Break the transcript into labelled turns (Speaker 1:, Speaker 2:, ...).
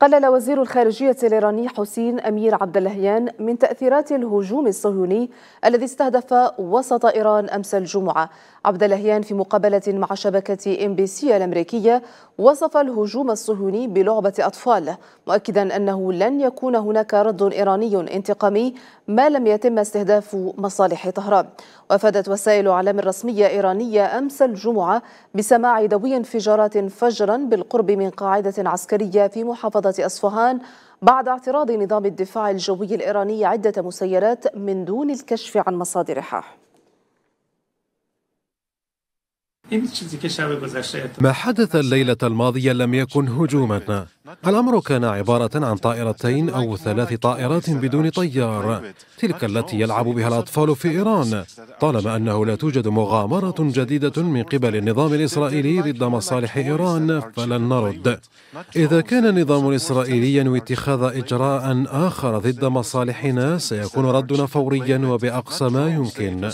Speaker 1: قلل وزير الخارجية الإيراني حسين أمير عبد اللهيان من تأثيرات الهجوم الصهيوني الذي استهدف وسط إيران أمس الجمعة عبد اللهيان في مقابلة مع شبكة ام بي سي الأمريكية وصف الهجوم الصهيوني بلعبة أطفال مؤكدا أنه لن يكون هناك رد إيراني انتقامي ما لم يتم استهداف مصالح طهران وافادت وسائل اعلام رسميه ايرانيه امس الجمعه بسماع دوي انفجارات فجرا بالقرب من قاعده عسكريه في محافظه محافظة أصفهان بعد اعتراض نظام الدفاع الجوي الإيراني عدة مسيرات من دون الكشف عن مصادرها
Speaker 2: ما حدث الليلة الماضية لم يكن هجوما الأمر كان عبارة عن طائرتين أو ثلاث طائرات بدون طيار تلك التي يلعب بها الأطفال في إيران طالما أنه لا توجد مغامرة جديدة من قبل النظام الإسرائيلي ضد مصالح إيران فلن نرد إذا كان النظام الإسرائيلي ينوي اتخاذ إجراء آخر ضد مصالحنا سيكون ردنا فوريا وبأقصى ما يمكن